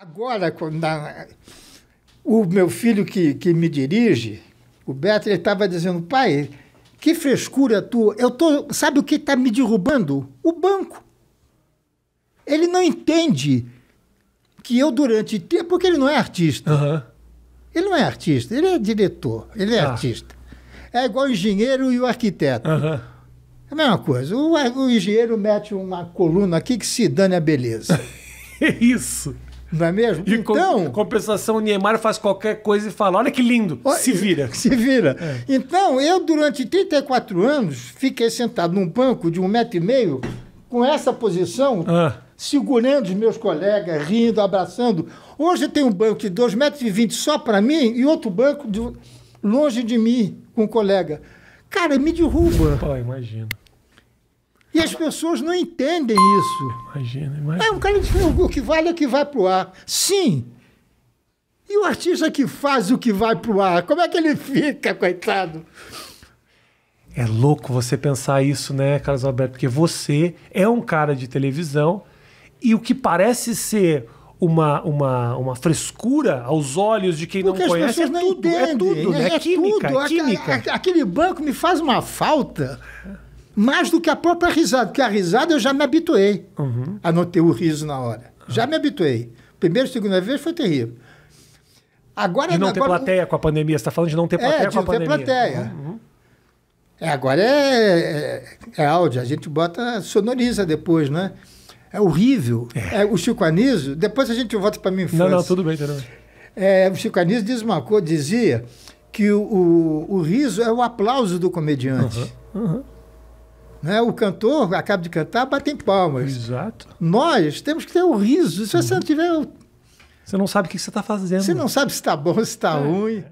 Agora, quando a, o meu filho que, que me dirige, o Beto, ele estava dizendo, pai, que frescura tua. Eu tô, sabe o que está me derrubando? O banco. Ele não entende que eu durante tempo, porque ele não é artista. Uhum. Ele não é artista, ele é diretor, ele é ah. artista. É igual o engenheiro e o arquiteto. Uhum. É a mesma coisa. O, o engenheiro mete uma coluna aqui que se dane a beleza. é isso. Não é mesmo? E então, com, compensação, o Niemeyer faz qualquer coisa e fala: olha que lindo, se vira. Se vira. É. Então, eu, durante 34 anos, fiquei sentado num banco de um metro e meio, com essa posição, ah. segurando os meus colegas, rindo, abraçando. Hoje tem um banco de 2,20 metros e vinte só para mim e outro banco de, longe de mim, com um colega. Cara, me derruba. Pô, imagina. E as pessoas não entendem isso. Imagina, imagina. É um cara filme, o que vale é que vai pro ar. Sim. E o artista que faz o que vai pro ar, como é que ele fica, coitado? É louco você pensar isso, né, Carlos Alberto? Porque você é um cara de televisão e o que parece ser uma, uma, uma frescura aos olhos de quem Porque é não conhece. Não é, tudo, é tudo, é, né? é química, tudo. É química. Aquele banco me faz uma falta mais do que a própria risada, porque a risada eu já me habituei uhum. a não ter o riso na hora. Já me habituei. Primeira segunda vez foi terrível. Agora, de não agora, ter plateia com a pandemia, você está falando de não ter é, plateia é, com a pandemia. Não ter plateia. Uhum, uhum. É, agora é, é, é, áudio, a gente bota, sonoriza depois, né? É horrível. É. é o Chico Anísio, depois a gente volta para minha infância. Não, não, tudo bem, tudo bem. o Chico Anísio diz uma coisa, dizia que o, o, o, riso é o aplauso do comediante. Uhum. Uhum. Né? O cantor acaba de cantar, batem palmas. Exato. Nós temos que ter o riso. Se uhum. você não uhum. tiver. Você não sabe o que você está fazendo. Você não sabe se está bom, se está é. ruim.